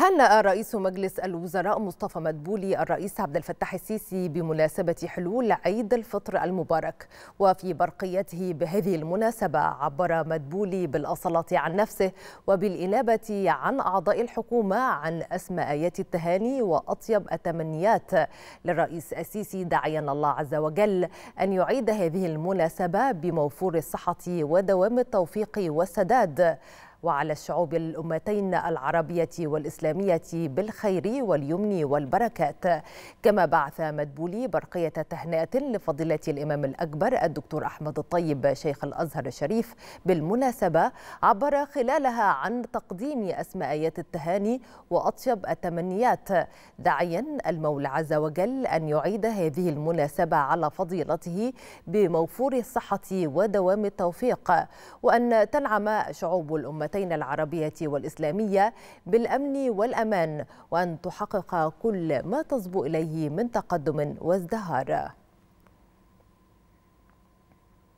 هنأ رئيس مجلس الوزراء مصطفى مدبولي الرئيس عبد الفتاح السيسي بمناسبة حلول عيد الفطر المبارك وفي برقيته بهذه المناسبة عبر مدبولي بالأصالة عن نفسه وبالإنابة عن أعضاء الحكومة عن أسماء آيات التهاني وأطيب التمنيات للرئيس السيسي داعيا الله عز وجل أن يعيد هذه المناسبة بموفور الصحة ودوام التوفيق والسداد وعلى الشعوب الأمتين العربية والإسلامية بالخير واليمن والبركات كما بعث مدبولي برقية تهنئة لفضيلة الإمام الأكبر الدكتور أحمد الطيب شيخ الأزهر الشريف بالمناسبة عبر خلالها عن تقديم أسماءيات التهاني وأطيب التمنيات داعيا المولى عز وجل أن يعيد هذه المناسبة على فضيلته بموفور الصحة ودوام التوفيق وأن تنعم شعوب الأمة الدولتين العربية والإسلامية بالأمن والأمان وأن تحقق كل ما تصبو إليه من تقدم وازدهار